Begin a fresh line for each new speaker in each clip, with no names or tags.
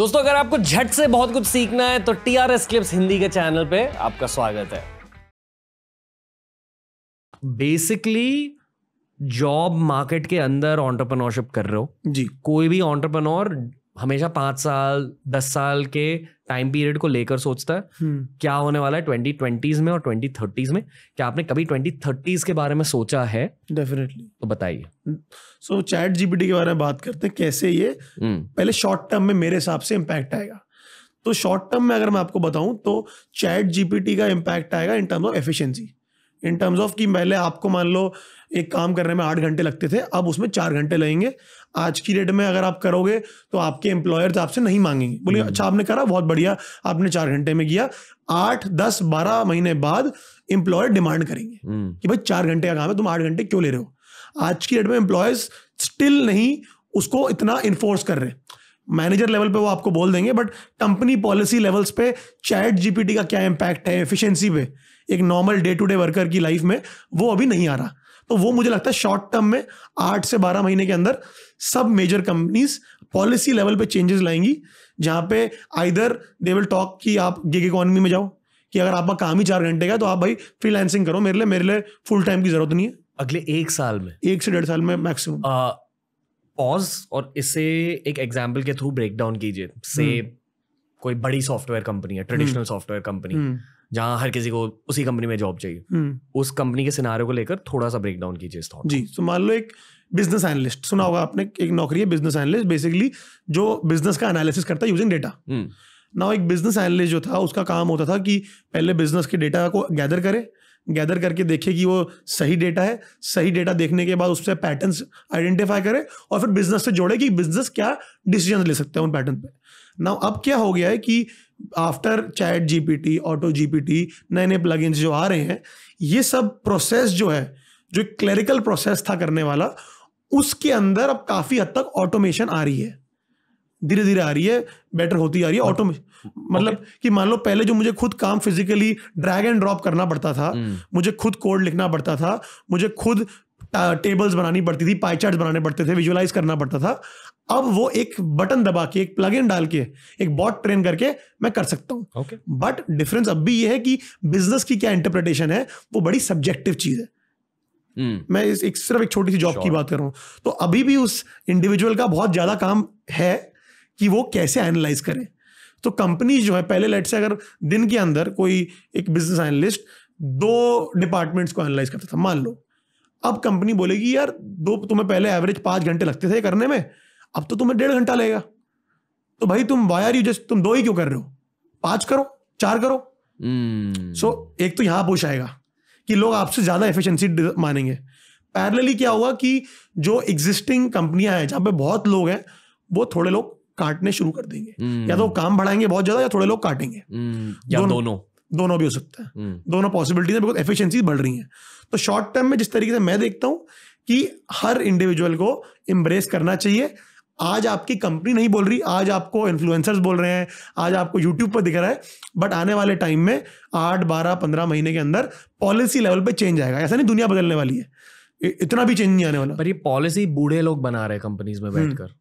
दोस्तों अगर आपको झट से बहुत कुछ सीखना है तो T R S clips Hindi के चैनल पे आपका स्वागत है बेसिकली जॉब मार्केट के अंदर ऑन्टरप्रनोरशिप कर रहे हो जी कोई भी ऑन्टरप्रनोर हमेशा पांच साल दस साल के टाइम पीरियड को लेकर सोचता है हम्म। क्या होने वाला है ट्वेंटी ट्वेंटीज में और ट्वेंटी थर्टीज में क्या आपने कभी ट्वेंटी थर्टीज के बारे में सोचा है डेफिनेटली तो
बताइए सो चैट जीपीटी के बारे में बात करते हैं कैसे ये हम्म। पहले शॉर्ट टर्म में मेरे हिसाब से इम्पैक्ट आएगा तो शॉर्ट टर्म में अगर मैं आपको बताऊं तो चैट जीपीटी का इम्पैक्ट आएगा in terms of efficiency in terms of कि पहले आपको मान लो एक काम करने में आठ घंटे लगते थे अब उसमें चार घंटे लगेंगे आज की डेट में अगर आप करोगे तो आपके एम्प्लॉयर्स आपसे नहीं मांगेंगे बोले हम्म। अच्छा आपने करा बहुत बढ़िया आपने चार घंटे में किया आठ दस बारह महीने बाद एम्प्लॉयर डिमांड करेंगे हम्म। कि भाई चार घंटे का काम है तुम आठ घंटे क्यों ले रहे हो आज की डेट में एम्प्लॉयर्स स्टिल नहीं उसको इतना इन्फोर्स कर रहे मैनेजर लेवल पे वो आपको बोल देंगे बट कंपनी पॉलिसी लेवल्स पे चैट जीपीटी का क्या इम्पैक्ट है एफिशिएंसी पे एक normal day to day worker की लाइफ में वो अभी नहीं आ रहा तो वो मुझे लगता है शॉर्ट टर्म में आठ से बारह महीने के अंदर सब मेजर कंपनीज पॉलिसी लेवल पे चेंजेस लाएंगी जहाँ पे आइदर दे विल टॉक कि आप गिग इकोनॉमी में जाओ कि अगर आपका काम ही चार घंटे का तो आप भाई फ्रीलांसिंग करो मेरे लिए मेरे लिए फुल टाइम की जरूरत नहीं है अगले एक साल में एक से डेढ़ साल में मैक्सिमम पॉज
और इसे एक एग्जाम्पल के थ्रू ब्रेक डाउन कीजिए से हम्म। कोई बड़ी सॉफ्टवेयर कंपनी है ट्रेडिशनल सॉफ्टवेयर कंपनी जहाँ हर किसी को
उसी कंपनी में जॉब चाहिए हम्म। उस कंपनी के सिनारे को लेकर थोड़ा सा ब्रेक डाउन कीजिए इस जी तो मान लो एक बिजनेस एनालिस्ट सुना होगा आपने एक नौकरी है बिजनेस एनालिस्ट बेसिकली जो बिजनेस का एनालिसिस करता है यूजिंग डेटा ना एक बिजनेस एनालिस्ट जो था उसका काम होता था कि पहले बिजनेस के डेटा को गैदर करे गैदर करके देखे कि वो सही डेटा है सही डेटा देखने के बाद उससे पैटर्न्स आइडेंटिफाई करे और फिर बिजनेस से जोड़े कि बिजनेस क्या डिसीजन ले सकते हैं उन पैटर्न पे ना अब क्या हो गया है कि after chat GPT auto GPT नए नए प्लग जो आ रहे हैं ये सब प्रोसेस जो है जो क्लरिकल प्रोसेस था करने वाला उसके अंदर अब काफ़ी हद तक ऑटोमेशन आ रही है धीरे धीरे आ रही है बेटर होती आ रही है ऑटोमेशन मतलब कि मान लो पहले जो मुझे खुद काम फिजिकली ड्रैग एंड ड्रॉप करना पड़ता था hmm. मुझे खुद कोड लिखना पड़ता था मुझे खुद टेबल्स बनानी पड़ती थी पाई चार्ट बनाने पड़ते थे विजुअलाइज करना पड़ता था अब वो एक बटन दबा के एक प्लग इन डाल के एक बॉट ट्रेन करके मैं कर सकता हूँ बट डिफरेंस अब भी ये है कि बिजनेस की क्या इंटरप्रिटेशन है वो बड़ी सब्जेक्टिव चीज है Hmm. मैं इस एक सिर्फ एक छोटी सी जॉब sure. की बात कर रहा हूं तो अभी भी उस इंडिविजुअल का बहुत ज़्यादा काम है कि वो कैसे एनालाइज करें तो कंपनी जो है पहले लेट से अगर दिन के अंदर कोई एक बिजनेस एनालिस्ट दो डिपार्टमेंट्स को एनालाइज करता था मान लो अब कंपनी बोलेगी यार दो तुम्हें पहले एवरेज पांच घंटे लगते थे करने में अब तो तुम्हें डेढ़ घंटा लगेगा तो भाई तुम वायर यू जस्ट तुम दो ही क्यों कर रहे हो पांच करो चार करो सो hmm. so, एक तो यहां पूछ आएगा कि लोग आपसे ज्यादा एफिशिएंसी मानेंगे पैरेलली क्या हुआ कि जो एग्जिस्टिंग कंपनियां हैं जहां पे बहुत लोग हैं वो थोड़े लोग काटने शुरू कर देंगे hmm. या तो काम बढ़ाएंगे बहुत ज्यादा या थोड़े लोग काटेंगे hmm. या दोनों दोनों, दोनों भी हो सकता है hmm. दोनों पॉसिबिलिटीज है बिकॉज एफिशिएंसी बढ़ रही है तो शॉर्ट टर्म में जिस तरीके से मैं देखता हूँ कि हर इंडिविजुअल को एम्ब्रेस करना चाहिए आज आपकी कंपनी नहीं बोल रही आज आपको इन्फ्लुएंसर्स बोल रहे हैं आज आपको यूट्यूब पर दिख रहा है बट आने वाले टाइम में आठ बारह पंद्रह महीने के अंदर पॉलिसी लेवल पर चेंज आएगा ऐसा नहीं दुनिया बदलने वाली है इतना भी चेंज नहीं आने वाला पर ये पॉलिसी बूढ़े लोग बना रहे हैं कंपनीज में हम्म। बैठकर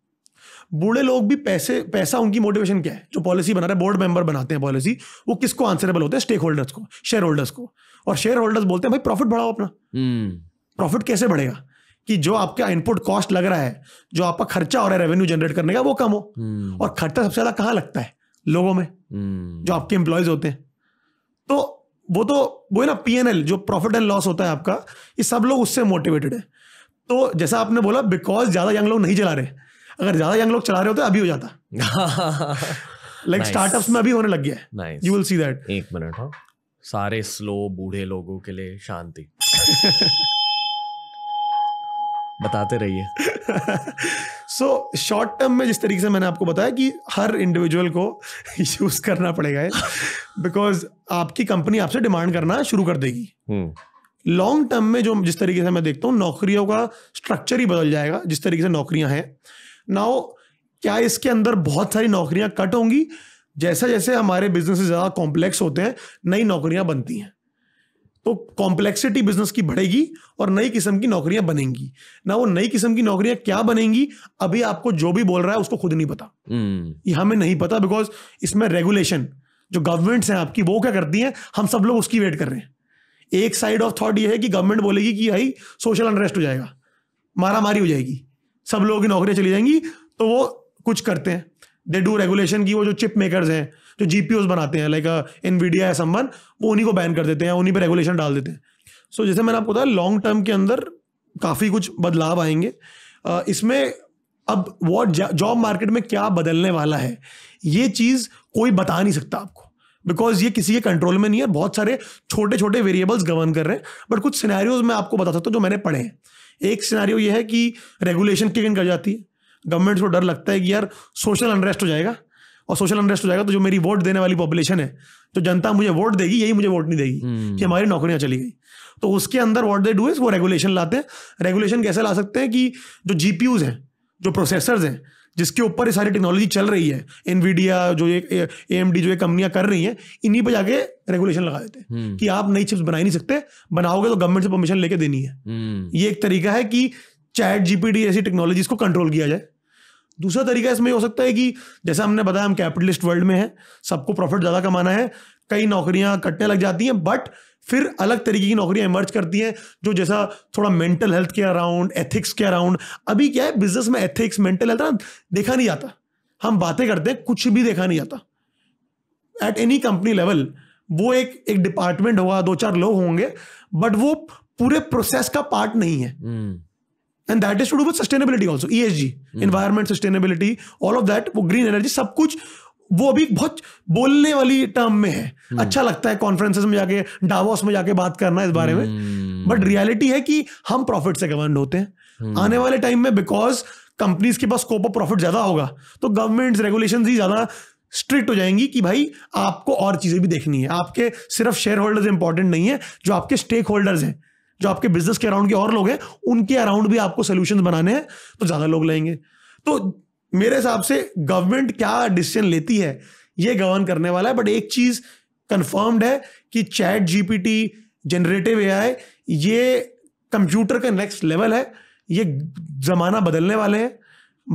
बूढ़े लोग भी पैसे पैसा उनकी मोटिवेशन क्या है जो पॉलिसी बना रहे हैं बोर्ड मेंबर बनाते हैं पॉलिसी वो किसको आंसरेबल होते हैं स्टेक होल्डर्स को शेयर होल्डर्स को और शेयर होल्डर्स बोलते हैं भाई प्रॉफिट बढ़ाओ अपना प्रॉफिट हम्म। कैसे बढ़ेगा कि जो आपका इनपुट कॉस्ट लग रहा है जो आपका खर्चा हो रहा है रेवेन्यू जनरेट करने का वो कम हो हम्म। और खर्चा सबसे ज्यादा कहाँ लगता है लोगों में हम्म। जो आपके एम्प्लॉयज होते हैं तो वो तो वो ना पी जो प्रॉफिट एंड लॉस होता है आपका ये सब लोग उससे मोटिवेटेड है तो जैसा आपने बोला बिकॉज ज्यादा यंग लोग नहीं चला रहे अगर ज्यादा यंग लोग चला रहे होते अभी हो
जाता
लाइक स्टार्टअप्स में अभी होने लग गया है यू विल सी दैट
एक मिनट हाँ सारे स्लो
बूढ़े लोगों के लिए शांति
बताते रहिए
सो शॉर्ट टर्म में जिस तरीके से मैंने आपको बताया कि हर इंडिविजुअल को यूज करना पड़ेगा बिकॉज आपकी कंपनी आपसे डिमांड करना शुरू कर देगी लॉन्ग टर्म हम्म। में जो जिस तरीके से मैं देखता हूँ नौकरियों का स्ट्रक्चर ही बदल जाएगा जिस तरीके से नौकरियां हैं नाउ क्या इसके अंदर बहुत सारी नौकरियां कट होंगी जैसा जैसे हमारे बिजनेस ज़्यादा कॉम्प्लेक्स होते हैं नई नौकरियां बनती हैं तो कॉम्प्लेक्सिटी बिजनेस की बढ़ेगी और नई किस्म की नौकरियां बनेंगी ना वो नई किस्म की नौकरियां क्या बनेंगी अभी आपको जो भी बोल रहा है उसको खुद नहीं पता mm. हमें नहीं पता बिकॉज इसमें रेगुलेशन जो गवर्नमेंट्स हैं आपकी वो क्या करती हैं हम सब लोग उसकी वेट कर रहे हैं एक साइड ऑफ थॉट ये है कि गवर्नमेंट बोलेगी कि भाई सोशल अनरेस्ट हो जाएगा मारा मारी हो जाएगी सब लोगों की नौकरियां चली जाएंगी तो वो कुछ करते हैं दे डू रेगुलेशन की वो जो चिप मेकर्स हैं जो जीपीओ बनाते हैं लाइक इन या एस वो उन्हीं को बैन कर देते हैं उन्हीं पर रेगुलेशन डाल देते हैं सो so, जैसे मैंने आपको बताया लॉन्ग टर्म के अंदर काफ़ी कुछ बदलाव आएंगे uh, इसमें अब वॉट जॉब मार्केट में क्या बदलने वाला है ये चीज़ कोई बता नहीं सकता आपको बिकॉज ये किसी के कंट्रोल में नहीं है बहुत सारे छोटे छोटे वेरिएबल्स गवर्न कर रहे हैं बट कुछ सिनेरियोज मैं आपको बता सकता हूँ जो मैंने पढ़े हैं एक सिनेरियो ये है कि रेगुलेशन किक इन कर जाती है गवर्नमेंट को डर लगता है कि यार सोशल अनरेस्ट हो जाएगा और सोशल अनरेस्ट हो जाएगा तो जो मेरी वोट देने वाली पॉपुलेशन है जो जनता मुझे वोट देगी यही मुझे वोट नहीं देगी hmm. कि हमारी नौकरियां चली गई तो उसके अंदर वॉट दे डू इज वो रेगुलेशन लाते हैं रेगुलेशन कैसे ला सकते हैं कि जो जी हैं जो प्रोसेसर्स हैं जिसके ऊपर ये सारी टेक्नोलॉजी चल रही है एनवीडिया जो ये ए एम डी जो ये कंपनियां कर रही हैं इन्हीं पे जाके रेगुलेशन लगा देते हैं हम्म। कि आप नई चिप्स बना ही नहीं सकते बनाओगे तो गवर्नमेंट से परमिशन लेके देनी है हम्म। ये एक तरीका है कि चैट जीपीडी ऐसी टेक्नोलॉजीज को कंट्रोल किया जाए दूसरा तरीका इसमें हो सकता है कि जैसे हमने बताया हम कैपिटलिस्ट वर्ल्ड में है सबको प्रॉफिट ज़्यादा कमाना है कई नौकरियां कटने लग जाती हैं बट फिर अलग तरीके की नौकरियां इमर्ज करती हैं जो जैसा थोड़ा मेंटल हेल्थ के अराउंड एथिक्स के अराउंड अभी क्या है बिजनेस में एथिक्स मेंटल हेल्थ ना देखा नहीं जाता हम बातें करते हैं कुछ भी देखा नहीं जाता एट एनी कंपनी लेवल वो एक एक डिपार्टमेंट होगा दो चार लोग होंगे बट वो पूरे प्रोसेस का पार्ट नहीं है hmm. And that is to do sustainability also E S G environment sustainability all of that वो ग्रीन एनर्जी सब कुछ वो अभी बहुत बोलने वाली टर्म में है hmm. अच्छा लगता है कॉन्फ्रेंसेस में जाके डावोस में जाके बात करना इस बारे hmm. में बट रियलिटी है कि हम प्रॉफिट से गवर्न होते हैं hmm. आने वाले टाइम में बिकॉज कंपनीज के पास स्कोप ऑफ प्रॉफिट ज्यादा होगा तो गवर्नमेंट रेगुलेशन ही ज्यादा स्ट्रिक्ट हो जाएंगी कि भाई आपको और चीजें भी देखनी है आपके सिर्फ शेयर होल्डर्स इंपॉर्टेंट नहीं है जो आपके स्टेक होल्डर्स हैं जो आपके बिजनेस के अराउंड के और लोग हैं उनके अराउंड भी आपको सोल्यूशन बनाने हैं तो ज्यादा लोग लेंगे तो मेरे हिसाब से गवर्नमेंट क्या डिसीजन लेती है ये गवर्न करने वाला है बट एक चीज कंफर्म्ड है कि चैट जीपीटी जनरेटिव एआई ये कंप्यूटर का नेक्स्ट लेवल है ये जमाना बदलने वाले हैं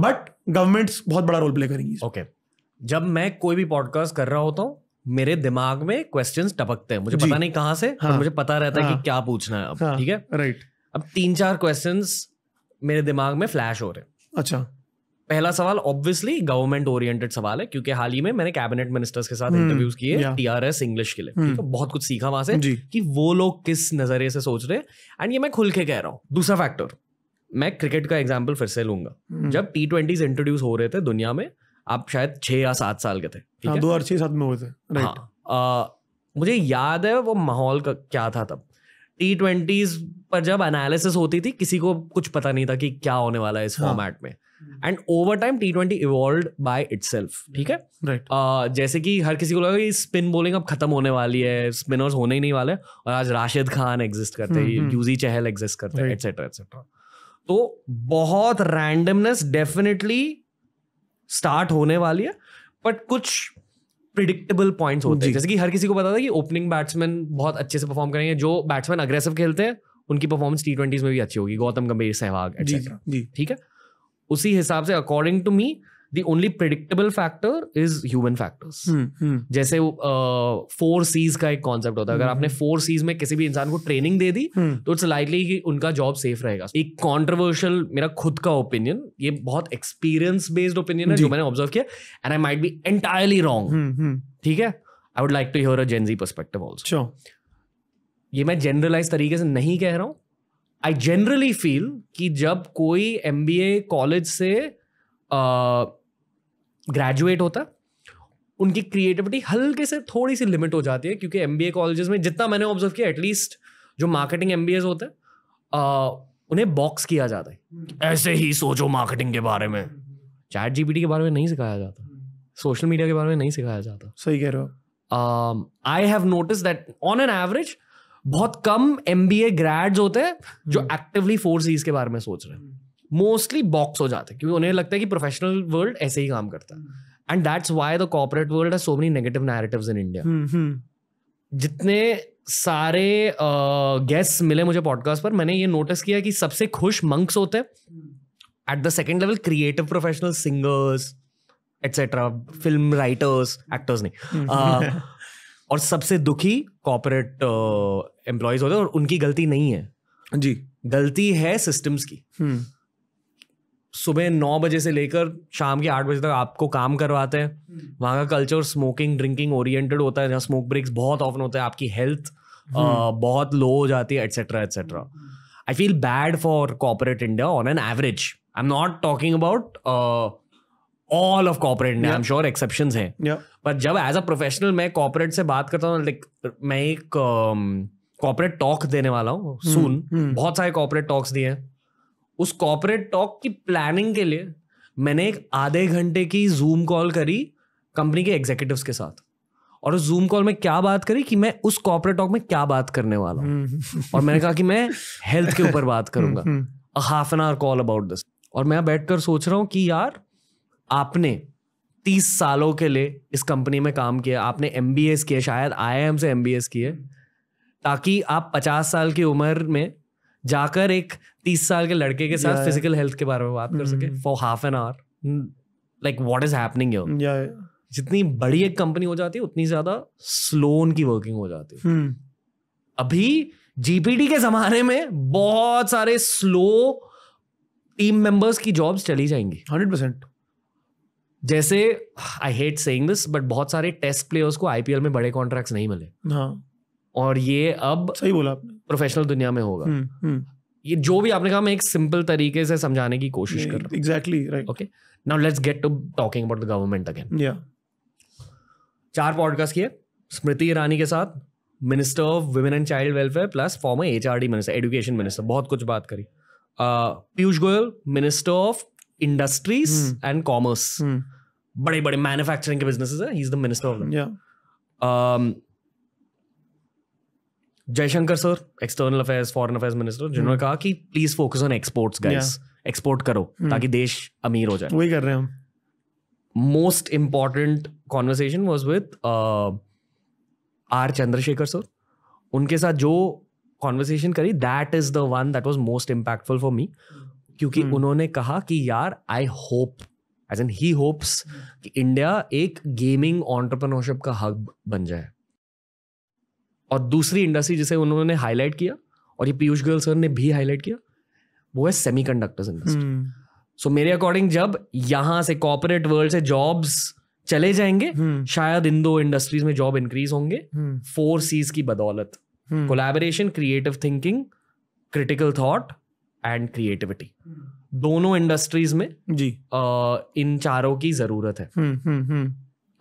बट गवर्नमेंट्स बहुत बड़ा रोल प्ले करेंगी ओके okay. जब
मैं कोई भी पॉडकास्ट कर रहा होता हूँ मेरे दिमाग में क्वेश्चंस टपकते हैं मुझे पता नहीं कहाँ से हाँ, मुझे पता रहता हाँ, है कि हाँ। क्या पूछना है अब हाँ, ठीक है राइट अब तीन चार क्वेश्चंस मेरे दिमाग में फ्लैश हो रहे हैं अच्छा पहला सवाल ऑब्वियसली गवर्नमेंट ओरिएंटेड सवाल है क्योंकि हाल ही में मैंने कैबिनेट मिनिस्टर्स के साथ इंटरव्यूज हम्म। किए टीआरएस इंग्लिश के लिए ठीक है हम्म। बहुत कुछ सीखा वहां से कि वो लोग किस नजरिए से सोच रहे हैं एंड ये मैं खुल के कह रहा हूँ दूसरा फैक्टर मैं क्रिकेट का एग्जाम्पल फिर से लूंगा हम्म। जब टी ट्वेंटीज इंट्रोड्यूस हो रहे थे दुनिया में आप शायद छः या सात साल के थे हाँ, दो हजार छः
सात में हुए थे
हाँ, मुझे याद है वो माहौल का क्या था तब टी ट्वेंटीज पर जब एनालिसिस होती थी किसी को कुछ पता नहीं था कि क्या होने वाला है इस फॉर्मेट हाँ। में and over time T twenty evolve by it ठीक है राइट uh, जैसे कि हर किसी को लगा कि स्पिन बॉलिंग अब खत्म होने वाली है स्पिनर्स होने ही नहीं वाले और आज Rashid Khan exist hmm, hmm. करते हैं यूजी चहल एग्जिस्ट करते हैं एटसेट्रा एटसेट्रा तो बहुत रैंडमनेस डेफिनेटली स्टार्ट होने वाली है बट कुछ प्रिडिक्टेबल पॉइंट्स होते हैं जैसे कि हर किसी को पता था कि ओपनिंग बैट्समैन बहुत अच्छे से परफॉर्म करेंगे जो बैट्समैन अग्रेसिव खेलते हैं उनकी परफॉर्मेंस टी ट्वेंटीज में भी अच्छी होगी गौतम गंभीर सहवाग ठीक है उसी हिसाब से according to me the only predictable factor is human factors जैसे फोर सीज का एक कॉन्सेप्ट होता है अगर hmm, आपने फोर hmm. सीज में किसी भी इंसान को ट्रेनिंग दे दी hmm. तो इट्स लाइकली कि उनका जॉब सेफ रहेगा एक कॉन्ट्रोवर्शियल मेरा खुद का ओपिनियन ये बहुत एक्सपीरियंस बेस्ड ओपिनियन है जो मैंने ऑब्जर्व किया and I might be entirely
wrong
ठीक है I would like to hear a Gen Z perspective also ये मैं जनरलाइज तरीके से नहीं कह रहा हूँ आई जनरली फील कि जब कोई एम बी ए कॉलेज से uh, ग्रेजुएट होता उनकी क्रिएटिविटी हल्के से थोड़ी सी लिमिट हो जाती है क्योंकि एम बी कॉलेजेस में जितना मैंने ऑब्जर्व किया एटलीस्ट जो मार्केटिंग एम बी होता होते उन्हें बॉक्स किया जाता है ऐसे ही सोचो मार्केटिंग के बारे में चैट जीपीटी के बारे में नहीं सिखाया जाता सोशल मीडिया के बारे में नहीं सिखाया जाता सही कह रहे हो I have notice that on an average बहुत कम एम बी ए ग्रेड्स होते हैं जो एक्टिवली फोर सीज के बारे में सोच रहे हैं मोस्टली बॉक्स हो जाते हैं क्योंकि उन्हें लगता है कि प्रोफेशनल वर्ल्ड ऐसे ही काम करता है and that's why the corporate world so many negative narrative in India जितने सारे गेस्ट uh, मिले मुझे पॉडकास्ट पर मैंने ये नोटिस किया कि सबसे खुश मंक्स होते हैं at the second level creative professional singers etcetera film writers actors नहीं hmm. और सबसे दुखी कॉपरेट एम्प्लॉयज होते हैं और उनकी गलती नहीं है जी गलती है सिस्टम्स की hmm. सुबह नौ बजे से लेकर शाम के आठ बजे तक आपको काम करवाते हैं हम्म। वहाँ का कल्चर स्मोकिंग ड्रिंकिंग ओरिएंटेड होता है जहाँ स्मोक ब्रेक्स बहुत ऑफन होते हैं आपकी हेल्थ हम्म। बहुत लो हो जाती है etcetera etcetera I feel bad for corporate India on an average I am not talking about all of corporate India I am sure exception हैं बट जब एज अ प्रोफेशनल मैं कॉपरेट से बात करता हूँ लाइक मैं एक कॉपरेट टॉक देने वाला हूँ सुन हम्म। बहुत सारे कॉपरेट टॉक्स दिए हैं उस कॉपरेट टॉक की प्लानिंग के लिए मैंने एक आधे घंटे की जूम कॉल करी कंपनी के एग्जीक्यूटिव के साथ और उस जूम कॉल में क्या बात करी कि मैं उस कॉपरेट टॉक में क्या बात करने वाला हूँ हम्म। और मैंने कहा कि मैं हेल्थ के ऊपर बात करूंगा half an hour call about this और मैं बैठकर सोच रहा हूँ कि यार आपने तीस सालों के लिए इस कंपनी में काम किया आपने एम बी एस किए शायद आई आई एम से एम बी एस किए ताकि आप पचास साल की उम्र में जाकर एक तीस साल के लड़के के साथ फिजिकल हेल्थ के बारे में बात कर सके for half an hour like what is happening जितनी बड़ी एक कंपनी हो जाती है उतनी ज्यादा स्लो उनकी वर्किंग हो जाती है hmm. अभी जीपीडी के जमाने में बहुत सारे स्लो टीम मेंबर्स की जॉब्स चली जाएंगी हंड्रेड परसेंट जैसे I hate saying this but बहुत सारे टेस्ट प्लेयर्स को आईपीएल में बड़े कॉन्ट्रैक्ट्स नहीं मिले हाँ और ये अब सही बोला आपने प्रोफेशनल दुनिया में होगा हम्म, हम्म। ये जो भी आपने कहा मैं एक सिंपल तरीके से समझाने की कोशिश कर रहा हूँ exactly right okay now let's get to talking about the government again चार पॉडकास्ट किए स्मृति ईरानी के साथ minister of women and child welfare plus former H R D minister education minister बहुत कुछ बात करी Piyush Goyal minister of industries and commerce बड़े बड़े मैन्युफैक्चरिंग के बिजनेस है minister of Jaishankar sir external affairs foreign affairs minister जिन्होंने hmm. कहा कि please focus on exports guys export करो hmm. ताकि देश अमीर हो जाए वही कर रहे हैं हम most important conversation was with R Chandrasekhar sir उनके साथ जो कॉन्वर्सेशन करी that is the one that was most impactful for me क्योंकि hmm. उन्होंने कहा कि यार I hope as an he hopes कि इंडिया एक गेमिंग ऑन्टरप्रनोरशिप का हब बन जाए और दूसरी इंडस्ट्री जिसे उन्होंने हाईलाइट किया और ये पीयूष गोयल सर ने भी हाईलाइट किया वो है सेमी कंडक्टर्स इंडस्ट्री सो मेरे अकॉर्डिंग जब यहाँ से कॉपोरेट वर्ल्ड से जॉब्स चले जाएंगे hmm. शायद इन दो इंडस्ट्रीज में जॉब इंक्रीज होंगे फोर hmm. सीज की बदौलत collaboration creative thinking critical thought and creativity
दोनों इंडस्ट्रीज में जी आ, इन चारों की जरूरत है hmm.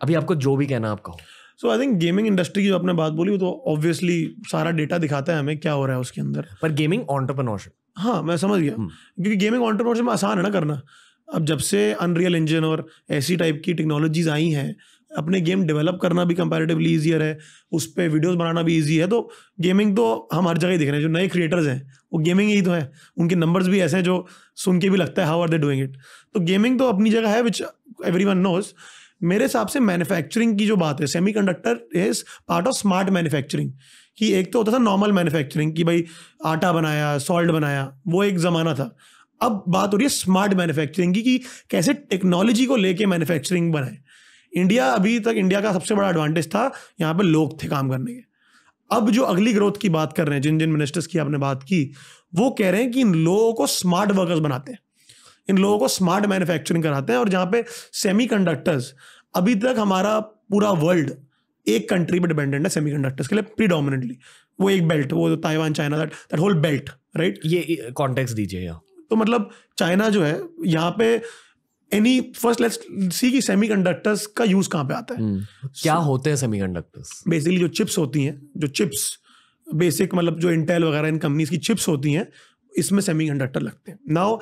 अभी आपको जो भी कहना आप कहो so I think gaming industry की जो आपने बात बोली वो तो ऑब्वियसली सारा डेटा दिखाता है हमें क्या हो रहा है उसके अंदर पर गेमिंग ऑन्टरप्रनोरशिप हाँ मैं समझ गया हम्म। क्योंकि गेमिंग ऑन्टरप्रनोरशिप आसान है ना करना अब जब से अनरियल इंजन और ऐसी टाइप की टेक्नोलॉजीज आई हैं अपने गेम डेवलप करना भी कंपेरेटिवली ईजियर है उस पर वीडियोज़ बनाना भी ईजी है तो गेमिंग तो हम हर जगह ही दिख रहे हैं जो नए क्रिएटर्स हैं वो गेमिंग ही तो है उनके नंबर्स भी ऐसे हैं जो सुन के भी लगता है how are they doing it तो गेमिंग तो अपनी जगह है विच एवरी वन नोज़ मेरे हिसाब से मैन्युफैक्चरिंग की जो बात है semiconductor is part of smart manufacturing कि एक तो होता था नॉर्मल मैन्युफैक्चरिंग कि भाई आटा बनाया सॉल्ट बनाया वो एक ज़माना था अब बात हो रही है स्मार्ट मैन्युफैक्चरिंग की कि कैसे टेक्नोलॉजी को लेके मैन्युफैक्चरिंग बनाए इंडिया अभी तक इंडिया का सबसे बड़ा एडवांटेज था यहाँ पर लोग थे काम करने के अब जो अगली ग्रोथ की बात कर रहे हैं जिन जिन मिनिस्टर्स की आपने बात की वो कह रहे हैं कि इन लोगों को स्मार्ट वर्कर्स बनाते हैं इन लोगों को स्मार्ट मैन्युफैक्चरिंग कराते हैं और जहाँ पे सेमी कंडक्टर्स अभी तक हमारा पूरा वर्ल्ड एक कंट्री पर डिपेंडेंट है सेमीकंडक्टर्स के लिए प्रीडोमिनेटली वो एक बेल्ट वो Taiwan China that that whole belt right ये कॉन्टेक्स्ट दीजिए तो मतलब चाइना जो है यहाँ पे एनी फर्स्ट लेट्स सी कि सेमी कंडक्टर्स का यूज कहाँ पे आता है hmm. हम्म. so, क्या होते हैं सेमी कंडक्टर्स बेसिकली जो चिप्स होती हैं जो चिप्स बेसिक मतलब जो इंटेल वगैरह इन कंपनीज की चिप्स होती हैं इसमें सेमी लगते हैं now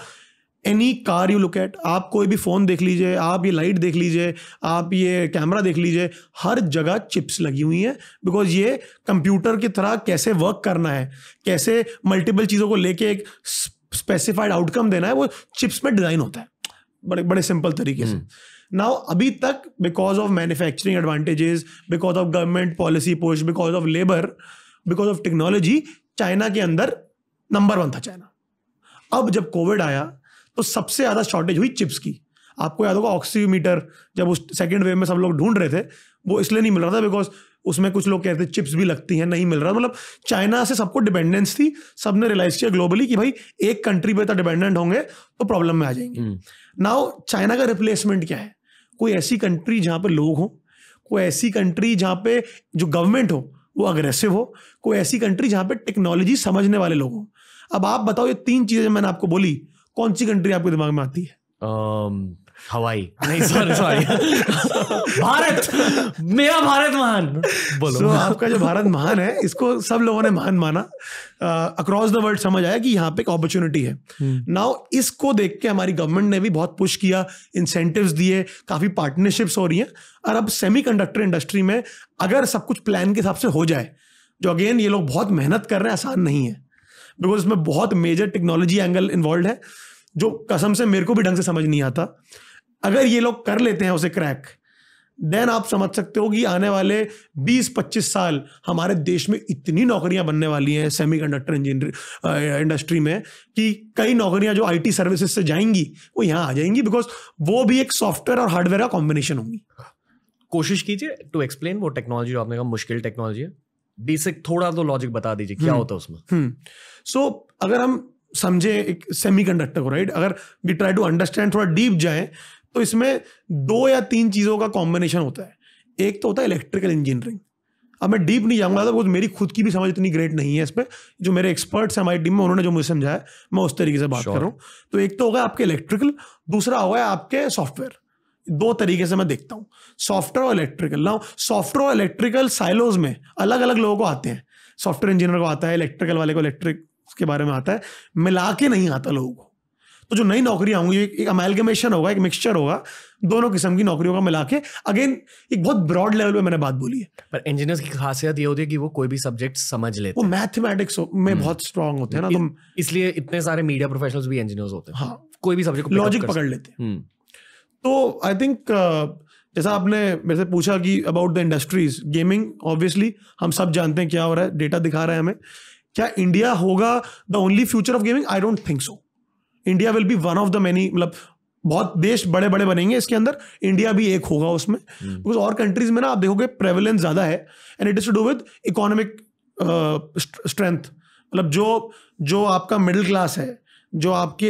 any car you look at आप कोई भी फ़ोन देख लीजिए आप ये लाइट देख लीजिए आप ये कैमरा देख लीजिए हर जगह चिप्स लगी हुई हैं बिकॉज ये कंप्यूटर की तरह कैसे वर्क करना है कैसे मल्टीपल चीज़ों को लेके एक स्पेसिफाइड आउटकम देना है वो चिप्स में डिज़ाइन होता है बड़े बड़े सिंपल तरीके से नाउ हम्म। अभी तक because of manufacturing advantages because of government policy post because of labour because of technology China के अंदर नंबर वन था चाइना अब जब कोविड आया तो सबसे ज़्यादा शॉर्टेज हुई चिप्स की आपको याद होगा ऑक्सीमीटर जब उस सेकेंड वेव में सब लोग ढूंढ रहे थे वो इसलिए नहीं मिल रहा था बिकॉज उसमें कुछ लोग कहते चिप्स भी लगती हैं नहीं मिल रहा मतलब चाइना से सबको डिपेंडेंस थी सब ने रियलाइज किया ग्लोबली कि भाई एक कंट्री पे तो डिपेंडेंट होंगे तो प्रॉब्लम में आ जाएंगे नाउ हम्म। चाइना का रिप्लेसमेंट क्या है कोई ऐसी कंट्री जहाँ पे लोग हों कोई ऐसी कंट्री जहाँ पे जो गवर्नमेंट हो वो अग्रेसिव हो कोई ऐसी कंट्री जहाँ पे टेक्नोलॉजी समझने वाले लोग हों अब आप बताओ ये तीन चीज़ें मैंने आपको बोली कौन सी कंट्री आपके दिमाग में आती है um, हवाई नहीं सॉरी सॉरी भारत मेरा भारत महान बोलो so, आपका जो भारत महान है इसको सब लोगों ने महान माना अक्रॉस द वर्ल्ड समझ आया कि यहाँ पे एक अपॉर्चुनिटी है नाउ hmm. इसको देख के हमारी गवर्नमेंट ने भी बहुत पुश किया इंसेंटिव दिए काफ़ी पार्टनरशिप्स हो रही हैं और अब सेमी इंडस्ट्री में अगर सब कुछ प्लान के हिसाब से हो जाए जो अगेन ये लोग बहुत मेहनत कर रहे हैं आसान नहीं है बिकॉज इसमें बहुत मेजर टेक्नोलॉजी एंगल इन्वॉल्व है जो कसम से मेरे को भी ढंग से समझ नहीं आता अगर ये लोग कर लेते हैं उसे क्रैक देन आप समझ सकते हो कि आने वाले 20-25 साल हमारे देश में इतनी नौकरियां बनने वाली हैं कंडक्टर इंजीनियरिंग इंडस्ट्री में कि कई नौकरियां जो आईटी सर्विसेज से जाएंगी वो यहाँ आ जाएंगी बिकॉज वो भी एक सॉफ्टवेयर और हार्डवेयर का कॉम्बिनेशन होंगी
कोशिश कीजिए टू एक्सप्लेन वो टेक्नोलॉजी जो आपने कहा मुश्किल टेक्नोलॉजी है बेसिक थोड़ा तो लॉजिक बता दीजिए क्या हम्म। होता है उसमें सो
हम्म। so, अगर हम समझे एक सेमी कंडक्टर को राइट अगर वी ट्राई टू अंडरस्टैंड थोड़ा डीप जाए तो इसमें दो या तीन चीज़ों का कॉम्बिनेशन होता है एक तो होता है इलेक्ट्रिकल इंजीनियरिंग अब मैं डीप नहीं जाऊंगा तो मेरी खुद की भी समझ इतनी ग्रेट नहीं है इस पर जो मेरे एक्सपर्ट्स हैं हमारी टीम में उन्होंने जो मुझे समझाया मैं उस तरीके से बात sure. कर रहा हूँ तो एक तो होगा आपके इलेक्ट्रिकल दूसरा होगा आपके सॉफ्टवेयर दो तरीके से मैं देखता हूँ सॉफ्टवेयर और इलेक्ट्रिकल ना सॉफ्टवेयर और इलेक्ट्रिकल साइलोज में अलग अलग लोगों को आते हैं सॉफ्टवेयर इंजीनियर को आता है इलेक्ट्रिकल वाले को इलेक्ट्रिक के बारे में आता है मिला के नहीं आता लोगों को तो जो नई नौकरी आऊंगी एक, एक अमेलगमेशन होगा एक मिक्सचर होगा दोनों किस्म की नौकरियों का मिला के अगेन एक बहुत ब्रॉड लेवल पे मैंने बात बोली है पर इंजीनियर्स की खासियत ये होती है कि वो कोई भी सब्जेक्ट समझ लेते वो
मैथमेटिक्स में हम्म। बहुत
स्ट्रांग होते हैं ना तुम तो
इसलिए इतने सारे मीडिया प्रोफेशनल्स भी इंजीनियर्स होते हैं हाँ कोई भी सब्जेक्ट लॉजिक पकड़ लेते हैं हम्म।
तो आई थिंक uh, जैसा आपने मेरे से पूछा कि about the industries gaming obviously हम सब जानते हैं क्या हो रहा है डेटा दिखा रहा है हमें क्या इंडिया होगा the only future of gaming I don't think so India will be one of the many मतलब बहुत देश बड़े बड़े बनेंगे इसके अंदर इंडिया भी एक होगा उसमें बिकॉज हम्म। और कंट्रीज में ना आप देखोगे प्रेवलेंस ज़्यादा है and it is to do with economic strength मतलब जो जो आपका मिडिल क्लास है जो आपके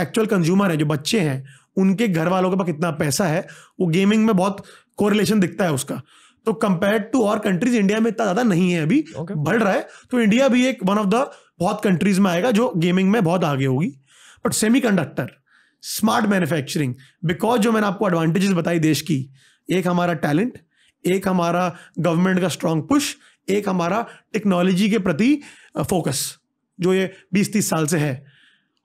एक्चुअल कंज्यूमर हैं जो बच्चे हैं उनके घर वालों के पास कितना पैसा है वो गेमिंग में बहुत कोरिलेशन दिखता है उसका तो कंपेयर टू और कंट्रीज इंडिया में इतना ज्यादा नहीं है अभी okay. बढ़ रहा है तो इंडिया भी एक वन ऑफ द बहुत कंट्रीज में आएगा जो गेमिंग में बहुत आगे होगी but semi smart manufacturing because जो मैंने आपको एडवांटेजेस बताई देश की एक हमारा टैलेंट एक हमारा गवर्नमेंट का स्ट्रांग पुश एक हमारा टेक्नोलॉजी के प्रति फोकस जो ये बीस तीस साल से है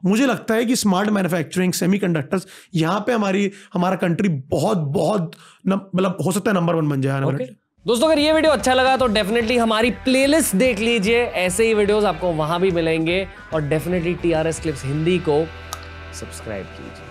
मुझे लगता है कि स्मार्ट मैन्युफैक्चरिंग सेमीकंडक्टर्स यहाँ पे हमारी हमारा कंट्री बहुत बहुत मतलब हो सकता है नंबर वन बन जाए okay.
दोस्तों अगर ये वीडियो अच्छा लगा तो डेफिनेटली हमारी प्लेलिस्ट देख लीजिए ऐसे ही वीडियोस आपको वहां भी मिलेंगे और डेफिनेटली टीआरएस क्लिप्स हिंदी को सब्सक्राइब कीजिए